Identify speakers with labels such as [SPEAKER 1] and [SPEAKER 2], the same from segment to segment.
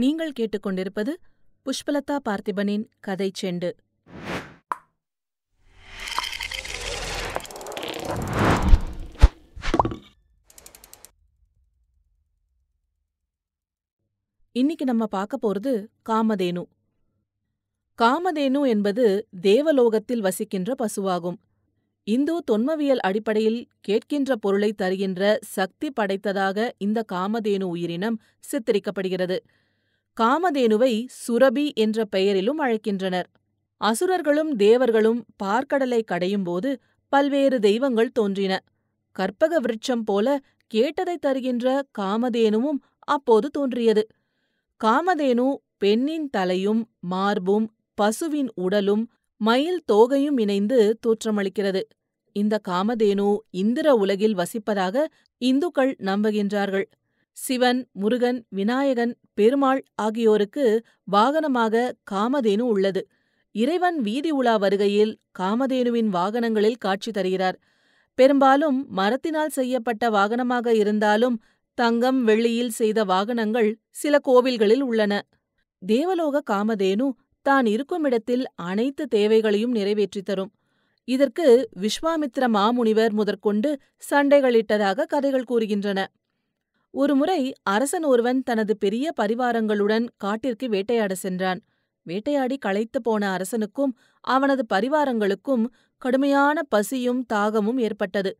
[SPEAKER 1] நீங்கள் கேட்டுக்கொண்டிருப்பது புஷ்பலதா பார்த்திபனின் கதை செண்டு இன்னைக்கு நம்ம பார்க்க போறது காமதேனு காமதேனு என்பது தேவலோகத்தில் வசிக்கின்ற பசுவாகும் இந்து தொன்மவியல் அடிப்படையில் கேட்கின்ற பொருளை தருகின்ற சக்தி படைத்ததாக இந்த காமதேனு உயிரினம் சித்தரிக்கப்படுகிறது காமதேனுவை சுரபி என்ற பெயரிலும் அழைக்கின்றனர் அசுரர்களும் தேவர்களும் பார்க்கடலை கடையும்போது பல்வேறு தெய்வங்கள் தோன்றின கற்பக விருட்சம் போல கேட்டதைத் தருகின்ற காமதேனுவும் அப்போது தோன்றியது காமதேனு பெண்ணின் தலையும் மார்பும் பசுவின் உடலும் மயில் தோகையும் இணைந்து தோற்றமளிக்கிறது இந்த காமதேனு இந்திர உலகில் வசிப்பதாக இந்துக்கள் நம்புகின்றார்கள் சிவன் முருகன் விநாயகன் பெருமாள் ஆகியோருக்கு வாகனமாக காமதேனு உள்ளது இறைவன் வீதி உலா வருகையில் காமதேனுவின் வாகனங்களில் காட்சி தருகிறார் பெரும்பாலும் மரத்தினால் செய்யப்பட்ட வாகனமாக இருந்தாலும் தங்கம் வெள்ளியில் செய்த வாகனங்கள் சில கோவில்களில் உள்ளன தேவலோக காமதேனு தான் இருக்குமிடத்தில் அனைத்து தேவைகளையும் நிறைவேற்றித் தரும் இதற்கு விஸ்வாமித்ர மாமுனிவர் முதற்கொண்டு சண்டைகளிட்டதாக கதைகள் கூறுகின்றன ஒருமுறை அரசன் ஒருவன் தனது பெரிய பரிவாரங்களுடன் காட்டிற்கு வேட்டையாட சென்றான் வேட்டையாடி களைத்து போன அரசனுக்கும் அவனது பரிவாரங்களுக்கும் கடுமையான பசியும் தாகமும் ஏற்பட்டது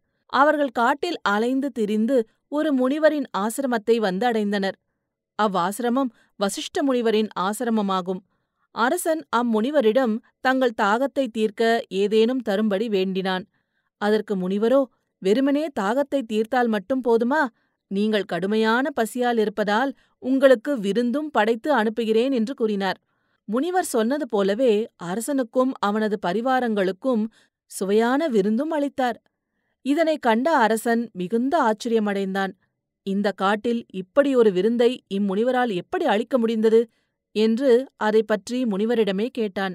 [SPEAKER 1] அவர்கள் காட்டில் அலைந்து திரிந்து ஒரு முனிவரின் ஆசிரமத்தை வந்து அடைந்தனர் அவ்வாசிரமம் வசிஷ்ட முனிவரின் ஆசிரமமாகும் அரசன் அம்முனிவரிடம் தங்கள் தாகத்தை தீர்க்க ஏதேனும் தரும்படி வேண்டினான் அதற்கு முனிவரோ வெறுமனே தாகத்தை தீர்த்தால் மட்டும் போதுமா நீங்கள் கடுமையான பசியால் இருப்பதால் உங்களுக்கு விருந்தும் படைத்து அனுப்புகிறேன் என்று கூறினார் முனிவர் சொன்னது போலவே அரசனுக்கும் அவனது பரிவாரங்களுக்கும் சுவையான விருந்தும் அளித்தார் இதனை கண்ட அரசன் மிகுந்த ஆச்சரியமடைந்தான் இந்த காட்டில் இப்படி ஒரு விருந்தை இம்முனிவரால் எப்படி அளிக்க முடிந்தது என்று அதை பற்றி முனிவரிடமே கேட்டான்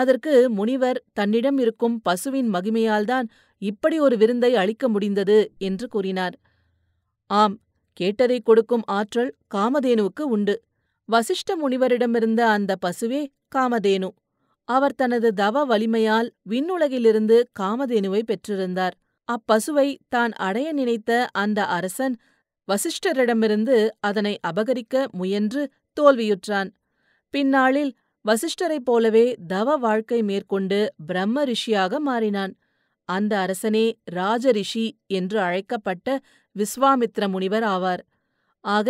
[SPEAKER 1] அதற்கு முனிவர் தன்னிடம் இருக்கும் பசுவின் மகிமையால்தான் இப்படி ஒரு விருந்தை அளிக்க முடிந்தது என்று கூறினார் ஆம் கேட்டதை கொடுக்கும் ஆற்றல் காமதேனுவுக்கு உண்டு வசிஷ்ட முனிவரிடமிருந்த அந்த பசுவே காமதேனு அவர் தனது தவ வலிமையால் விண்ணுலகிலிருந்து காமதேனுவை பெற்றிருந்தார் அப்பசுவை தான் அடைய நினைத்த அந்த அரசன் வசிஷ்டரிடமிருந்து அதனை அபகரிக்க முயன்று தோல்வியுற்றான் பின்னாளில் வசிஷ்டரைப் போலவே தவ வாழ்க்கை மேற்கொண்டு பிரம்ம ரிஷியாக மாறினான் அந்த அரசனே ராஜரிஷி என்று அழைக்கப்பட்ட விஸ்வாமித்ர முனிவர் ஆவார் ஆக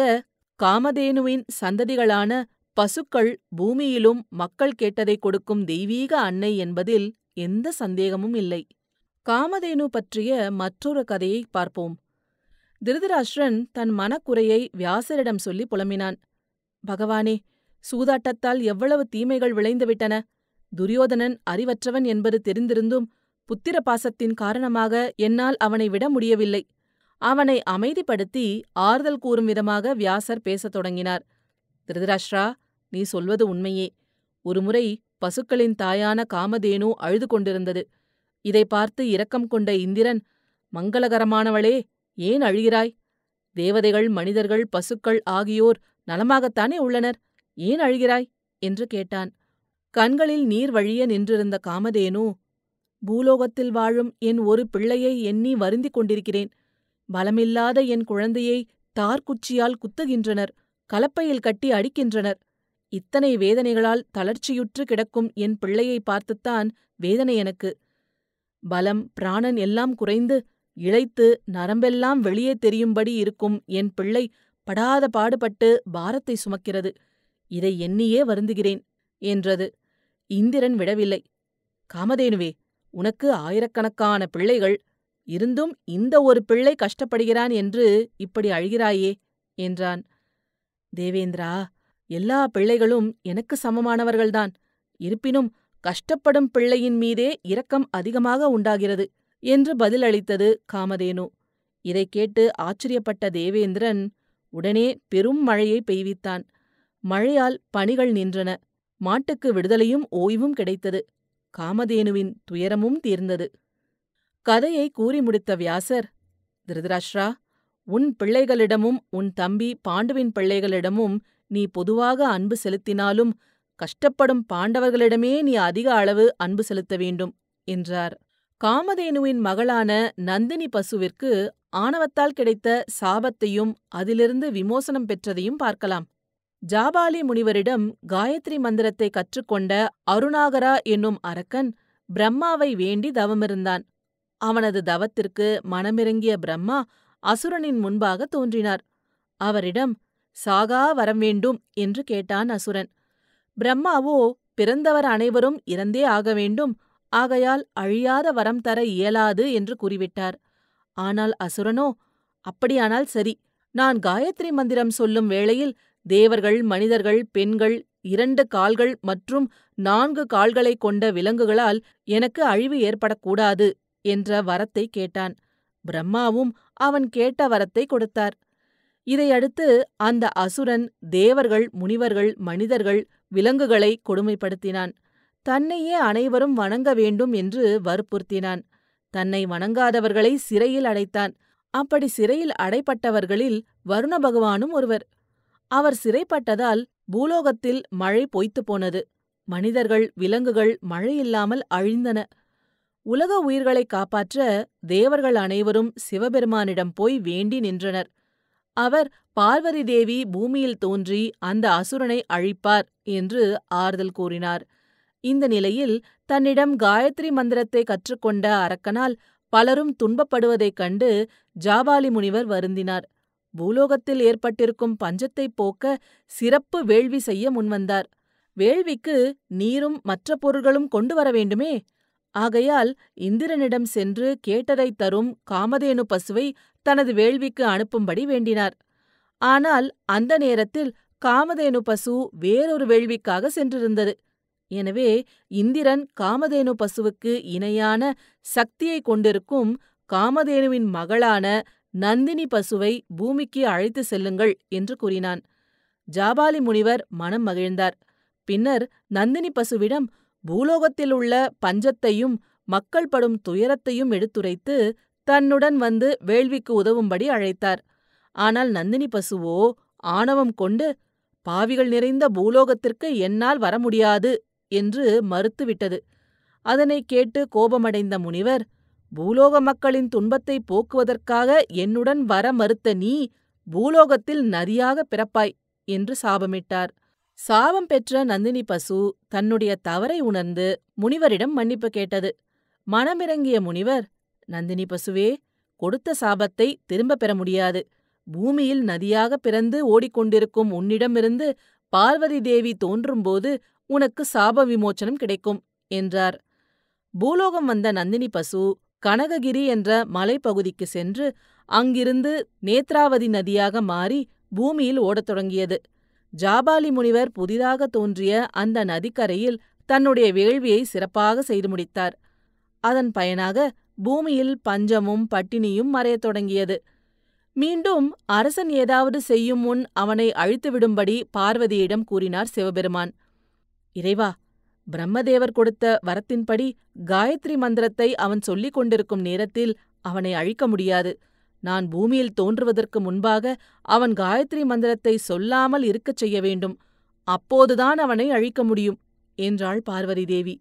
[SPEAKER 1] காமதேனுவின் சந்ததிகளான பசுக்கள் பூமியிலும் மக்கள் கேட்டதை கொடுக்கும் தெய்வீக அன்னை என்பதில் எந்த சந்தேகமும் இல்லை காமதேனு பற்றிய மற்றொரு கதையை பார்ப்போம் திருதராஷ்டிரன் தன் மனக்குறையை வியாசரிடம் சொல்லி புலம்பினான் பகவானே சூதாட்டத்தால் எவ்வளவு தீமைகள் விளைந்துவிட்டன துரியோதனன் அறிவற்றவன் என்பது தெரிந்திருந்தும் புத்திர பாசத்தின் காரணமாக என்னால் அவனை விட முடியவில்லை அவனை அமைதிப்படுத்தி ஆறுதல் கூறும் விதமாக வியாசர் பேசத் தொடங்கினார் திருதராஷ்ரா நீ சொல்வது உண்மையே ஒருமுறை பசுக்களின் தாயான காமதேனு அழுது கொண்டிருந்தது இதை பார்த்து இரக்கம் கொண்ட இந்திரன் மங்களகரமானவளே ஏன் அழுகிறாய் தேவதைகள் மனிதர்கள் பசுக்கள் ஆகியோர் நலமாகத்தானே உள்ளனர் ஏன் அழுகிறாய் என்று கேட்டான் கண்களில் நீர் வழிய நின்றிருந்த காமதேனு பூலோகத்தில் வாழும் என் ஒரு பிள்ளையை எண்ணி வருந்திக் கொண்டிருக்கிறேன் பலமில்லாத என் குழந்தையை தார்குச்சியால் குத்துகின்றனர் கலப்பையில் கட்டி அடிக்கின்றனர் இத்தனை வேதனைகளால் தளர்ச்சியுற்று கிடக்கும் என் பிள்ளையை பார்த்துத்தான் வேதனை எனக்கு பலம் பிராணன் எல்லாம் குறைந்து இழைத்து நரம்பெல்லாம் வெளியே தெரியும்படி இருக்கும் என் பிள்ளை படாத பாடுபட்டு பாரத்தை சுமக்கிறது இதை எண்ணியே வருந்துகிறேன் என்றது இந்திரன் விடவில்லை காமதேனுவே உனக்கு ஆயிரக்கணக்கான பிள்ளைகள் இருந்தும் இந்த ஒரு பிள்ளை கஷ்டப்படுகிறான் என்று இப்படி அழுகிறாயே என்றான் தேவேந்திரா எல்லா பிள்ளைகளும் எனக்கு சமமானவர்கள்தான் இருப்பினும் கஷ்டப்படும் பிள்ளையின் மீதே இரக்கம் அதிகமாக உண்டாகிறது என்று பதிலளித்தது காமதேனு இதை கேட்டு ஆச்சரியப்பட்ட தேவேந்திரன் உடனே பெரும் மழையை பெய்வித்தான் மழையால் பணிகள் நின்றன மாட்டுக்கு விடுதலையும் ஓய்வும் கிடைத்தது காமதேனுவின் துயரமும் தீர்ந்தது கதையை கூறி முடித்த வியாசர் திருதராஷ்ரா உன் பிள்ளைகளிடமும் உன் தம்பி பாண்டுவின் பிள்ளைகளிடமும் நீ பொதுவாக அன்பு செலுத்தினாலும் கஷ்டப்படும் பாண்டவர்களிடமே நீ அதிக அளவு அன்பு செலுத்த வேண்டும் என்றார் காமதேனுவின் மகளான நந்தினி பசுவிற்கு ஆணவத்தால் கிடைத்த சாபத்தையும் அதிலிருந்து விமோசனம் பெற்றதையும் பார்க்கலாம் ஜாபாலி முனிவரிடம் காயத்ரி மந்திரத்தை கற்றுக்கொண்ட அருணாகரா என்னும் அரக்கன் பிரம்மாவை வேண்டி தவமிருந்தான் அவனது தவத்திற்கு மனமிறங்கிய பிரம்மா அசுரனின் முன்பாக தோன்றினார் அவரிடம் சாகா வரம் வேண்டும் என்று கேட்டான் அசுரன் பிரம்மாவோ பிறந்தவர் அனைவரும் இறந்தே ஆக வேண்டும் ஆகையால் அழியாத வரம் தர இயலாது என்று கூறிவிட்டார் ஆனால் அசுரனோ அப்படியானால் சரி நான் காயத்ரி மந்திரம் சொல்லும் வேளையில் தேவர்கள் மனிதர்கள் பெண்கள் இரண்டு கால்கள் மற்றும் நான்கு கால்களைக் கொண்ட விலங்குகளால் எனக்கு அழிவு ஏற்படக்கூடாது என்ற வரத்தை கேட்டான் பிரம்மாவும் அவன் கேட்ட வரத்தை கொடுத்தார் இதையடுத்து அந்த அசுரன் தேவர்கள் முனிவர்கள் மனிதர்கள் விலங்குகளை கொடுமைப்படுத்தினான் தன்னையே அனைவரும் வணங்க வேண்டும் என்று வற்புறுத்தினான் தன்னை வணங்காதவர்களை சிறையில் அடைத்தான் அப்படி சிறையில் அடைப்பட்டவர்களில் வருண பகவானும் ஒருவர் அவர் சிறைப்பட்டதால் பூலோகத்தில் மழை பொய்த்து போனது மனிதர்கள் விலங்குகள் மழையில்லாமல் அழிந்தன உலக உயிர்களை காப்பாற்ற தேவர்கள் அனைவரும் சிவபெருமானிடம் போய் வேண்டி நின்றனர் அவர் பார்வதி தேவி பூமியில் தோன்றி அந்த அசுரனை அழிப்பார் என்று ஆறுதல் கூறினார் இந்த நிலையில் தன்னிடம் காயத்ரி மந்திரத்தை கற்றுக்கொண்ட அரக்கனால் பலரும் துன்பப்படுவதைக் கண்டு ஜாபாலி முனிவர் வருந்தினார் பூலோகத்தில் ஏற்பட்டிருக்கும் பஞ்சத்தைப் போக்க சிறப்பு வேள்வி செய்ய முன்வந்தார். வேள்விக்கு நீரும் மற்ற பொருள்களும் கொண்டு வரவேண்டுமே ஆகையால் இந்திரனிடம் சென்று கேட்டதைத் தரும் காமதேனு பசுவை தனது வேள்விக்கு அனுப்பும்படி வேண்டினார். ஆனால் அந்த நேரத்தில் காமதேனு பசு வேறொரு வேள்விக்காக சென்றிருந்தது. எனவே இந்திரன் காமதேனு பசுவுக்கு இணையான சக்தியைக் கொண்டிருக்கும் காமதேனுவின் மகளான நந்தினி பசுவை பூமிக்கு அழைத்து செல்லுங்கள் என்று கூறினான் ஜாபாலி முனிவர் மனம் மகிழ்ந்தார் பின்னர் நந்தினி பசுவிடம் பூலோகத்தில் உள்ள பஞ்சத்தையும் மக்கள் படும் துயரத்தையும் எடுத்துரைத்து தன்னுடன் வந்து வேள்விக்கு உதவும்படி அழைத்தார் ஆனால் நந்தினி பசுவோ ஆணவம் கொண்டு பாவிகள் நிறைந்த பூலோகத்திற்கு என்னால் வர முடியாது என்று மறுத்துவிட்டது அதனை கேட்டு கோபமடைந்த முனிவர் பூலோக மக்களின் துன்பத்தை போக்குவதற்காக என்னுடன் வர மறுத்த நீ பூலோகத்தில் நரியாக பிறப்பாய் என்று சாபமிட்டார் சாபம் பெற்ற நந்தினி பசு தன்னுடைய தவறை உணர்ந்து முனிவரிடம் மன்னிப்பு கேட்டது மனமிறங்கிய முனிவர் நந்தினி பசுவே கொடுத்த சாபத்தை திரும்ப பெற முடியாது பூமியில் நதியாக பிறந்து ஓடிக்கொண்டிருக்கும் உன்னிடமிருந்து பார்வதி தேவி தோன்றும்போது உனக்கு சாப விமோச்சனம் கிடைக்கும் என்றார் பூலோகம் வந்த நந்தினி பசு கனககிரி என்ற மலைப்பகுதிக்கு சென்று அங்கிருந்து நேத்ராவதி நதியாக மாறி பூமியில் ஓடத் தொடங்கியது. ஜாபாலி முனிவர் புதிதாகத் தோன்றிய அந்த நதிக்கரையில் தன்னுடைய வேள்வியை சிறப்பாக செய்து முடித்தார். அதன் பயனாக பூமியில் பஞ்சமும் பட்டினியும் மறையத் தொடங்கியது. மீண்டும் அரசன் ஏதாவது செய்யும் முன் அவனை அழித்துவிடும்படி பார்வதியிடம் கூறினார் சிவபெருமான். இறைவா பிரம்மதேவர் கொடுத்த வரத்தின்படி காயத்ரி மந்திரத்தை அவன் சொல்லிக் கொண்டிருக்கும் நேரத்தில் அவனை அழிக்க முடியாது நான் பூமியில் தோன்றுவதற்கு முன்பாக அவன் காயத்ரி மந்திரத்தை சொல்லாமல் இருக்கச் செய்ய வேண்டும் அப்போதுதான் அவனை அழிக்க முடியும் என்றாள் பார்வதி தேவி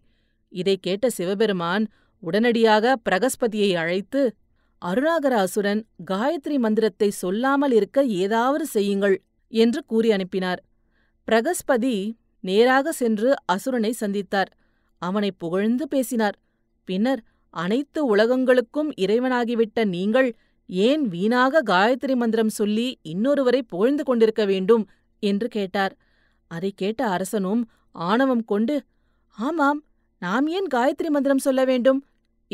[SPEAKER 1] இதை கேட்ட சிவபெருமான் உடனடியாக பிரகஸ்பதியை அழைத்து அருணாகர அசுரன் காயத்ரி மந்திரத்தை சொல்லாமல் இருக்க ஏதாவது செய்யுங்கள் என்று கூறி அனுப்பினார் பிரகஸ்பதி நேராக சென்று அசுரனை சந்தித்தார் அவனை புகழ்ந்து பேசினார் பின்னர் அனைத்து உலகங்களுக்கும் இறைவனாகிவிட்ட நீங்கள் ஏன் வீணாக காயத்ரி மந்திரம் சொல்லி இன்னொருவரை புகழ்ந்து கொண்டிருக்க வேண்டும் என்று கேட்டார் அதை கேட்ட அரசனும் ஆணவம் கொண்டு ஆமாம் நாம் ஏன் காயத்ரி மந்திரம் சொல்ல வேண்டும்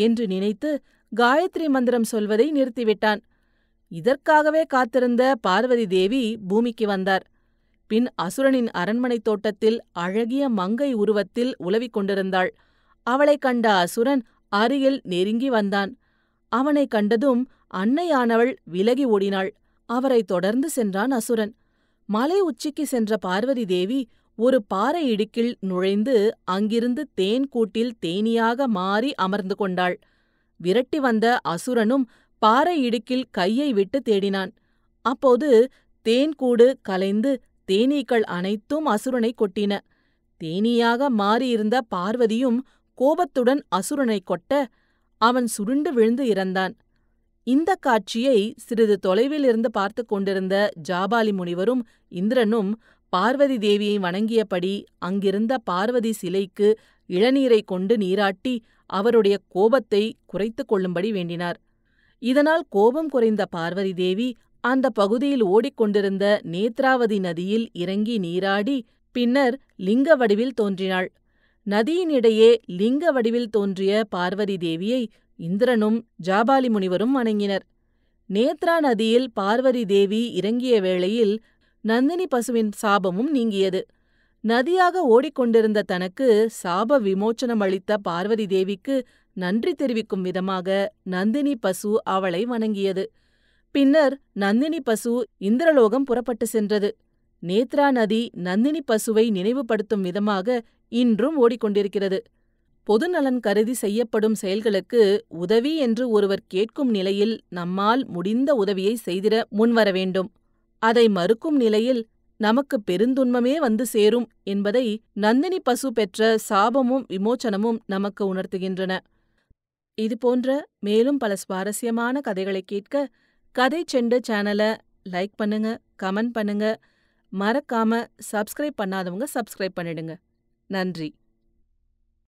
[SPEAKER 1] என்று நினைத்து காயத்ரி மந்திரம் சொல்வதை நிறுத்திவிட்டான் இதற்காகவே காத்திருந்த பார்வதி தேவி பூமிக்கு வந்தார் பின் அசுரனின் அரண்மனைத் தோட்டத்தில் அழகிய மங்கை உருவத்தில் உலவிக் கொண்டிருந்தாள் அவளைக் கண்ட அசுரன் அருகில் நெருங்கி வந்தான் அவனைக் கண்டதும் அன்னையானவள் விலகி ஓடினாள் அவரைத் தொடர்ந்து சென்றான் அசுரன் மலை உச்சிக்கு சென்ற பார்வதி தேவி ஒரு பாறை இடுக்கில் நுழைந்து அங்கிருந்து தேன் கூட்டில் தேனியாக மாறி அமர்ந்து கொண்டாள் விரட்டி வந்த அசுரனும் பாறை இடுக்கில் கையை விட்டு தேடினான் அப்போது தேன்கூடு கலைந்து தேனீக்கள் அனைத்தும் அசுரனை கொட்டின தேனீயாக மாறியிருந்த பார்வதியும் கோபத்துடன் அசுரனை கொட்ட அவன் சுருண்டு விழுந்து இறந்தான் இந்த காட்சியை சிறிது தொலைவில் இருந்து பார்த்து கொண்டிருந்த ஜாபாலி முனிவரும் இந்திரனும் பார்வதி தேவியை வணங்கியபடி அங்கிருந்த பார்வதி சிலைக்கு இளநீரை கொண்டு நீராட்டி அவருடைய கோபத்தை குறைத்து கொள்ளும்படி வேண்டினார் இதனால் கோபம் குறைந்த பார்வதி தேவி அந்த பகுதியில் ஓடிக்கொண்டிருந்த நேத்ராவதி நதியில் இறங்கி நீராடி பின்னர் லிங்க வடிவில் தோன்றினாள் நதியினிடையே லிங்க வடிவில் தோன்றிய பார்வதி தேவியை இந்திரனும் ஜாபாலி முனிவரும் வணங்கினர் நேத்ரா நதியில் பார்வதி தேவி இறங்கிய வேளையில் நந்தினி பசுவின் சாபமும் நீங்கியது நதியாக ஓடிக்கொண்டிருந்த தனக்கு சாப விமோச்சனம் அளித்த பார்வதி தேவிக்கு நன்றி தெரிவிக்கும் விதமாக நந்தினி பசு அவளை வணங்கியது பின்னர் நந்தினி பசு இந்திரலோகம் புறப்பட்டு சென்றது நேத்ரா நதி நந்தினி பசுவை நினைவுபடுத்தும் விதமாக இன்றும் ஓடிக்கொண்டிருக்கிறது பொதுநலன் கருதி செய்யப்படும் செயல்களுக்கு உதவி என்று ஒருவர் கேட்கும் நிலையில் நம்மால் முடிந்த உதவியை செய்திட முன்வர வேண்டும் அதை மறுக்கும் நிலையில் நமக்கு பெருந்துன்பமே வந்து சேரும் என்பதை நந்தினி பசு பெற்ற சாபமும் விமோச்சனமும் நமக்கு உணர்த்துகின்றன இதுபோன்ற மேலும் பல சுவாரஸ்யமான கதைகளை கேட்க கதை செண்டு சேனலை லைக் பண்ணுங்க கமெண்ட் பண்ணுங்க மறக்காம சப்ஸ்கிரைப் பண்ணாதவங்க சப்ஸ்கிரைப் பண்ணிடுங்க நன்றி